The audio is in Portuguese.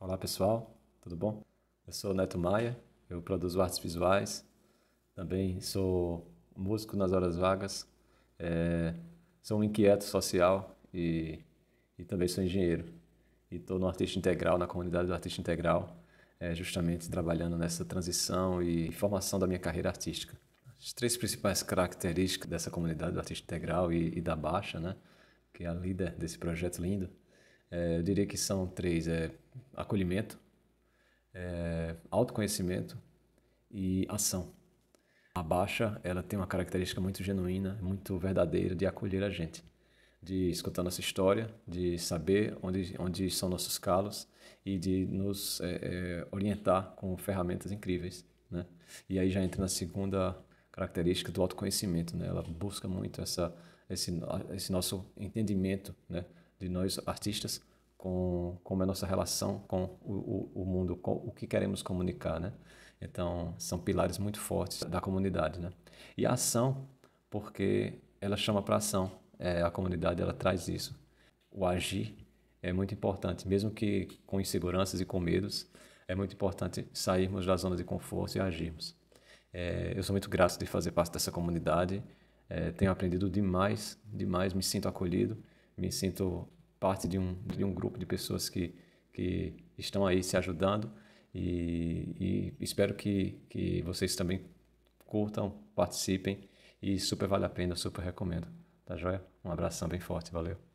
Olá pessoal, tudo bom? Eu sou Neto Maia, eu produzo artes visuais, também sou músico nas horas vagas, é, sou um inquieto social e, e também sou engenheiro. E estou no Artista Integral, na comunidade do Artista Integral, é, justamente trabalhando nessa transição e formação da minha carreira artística. As três principais características dessa comunidade do Artista Integral e, e da Baixa, né, que é a líder desse projeto lindo, é, eu diria que são três. É, acolhimento, é, autoconhecimento e ação. A baixa ela tem uma característica muito genuína, muito verdadeira de acolher a gente, de escutar nossa história, de saber onde, onde são nossos calos e de nos é, é orientar com ferramentas incríveis. Né? E aí já entra na segunda característica do autoconhecimento, né? Ela busca muito essa esse, esse nosso entendimento, né, de nós artistas com como é a nossa relação com o, o, o mundo, com o que queremos comunicar, né? Então, são pilares muito fortes da comunidade, né? E a ação, porque ela chama para ação, é, a comunidade ela traz isso. O agir é muito importante, mesmo que com inseguranças e com medos, é muito importante sairmos da zona de conforto e agirmos. É, eu sou muito grato de fazer parte dessa comunidade, é, tenho aprendido demais, demais, me sinto acolhido, me sinto parte de um, de um grupo de pessoas que, que estão aí se ajudando e, e espero que, que vocês também curtam, participem e super vale a pena, super recomendo. Tá joia? Um abração bem forte, valeu!